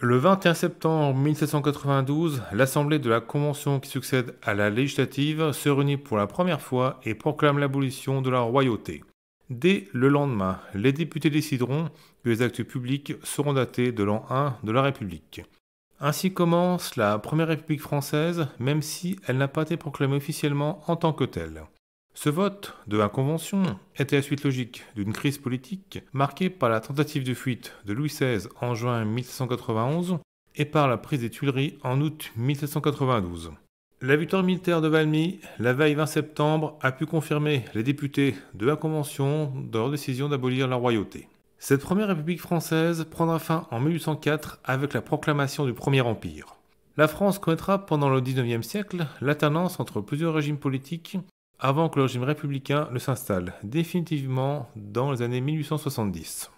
Le 21 septembre 1792, l'Assemblée de la Convention qui succède à la législative se réunit pour la première fois et proclame l'abolition de la royauté. Dès le lendemain, les députés décideront que les actes publics seront datés de l'an 1 de la République. Ainsi commence la Première République française, même si elle n'a pas été proclamée officiellement en tant que telle. Ce vote de la Convention était la suite logique d'une crise politique marquée par la tentative de fuite de Louis XVI en juin 1791 et par la prise des Tuileries en août 1792. La victoire militaire de Valmy, la veille 20 septembre, a pu confirmer les députés de la Convention dans leur décision d'abolir la royauté. Cette première République française prendra fin en 1804 avec la proclamation du Premier Empire. La France connaîtra pendant le XIXe siècle l'alternance entre plusieurs régimes politiques avant que le régime républicain ne s'installe définitivement dans les années 1870.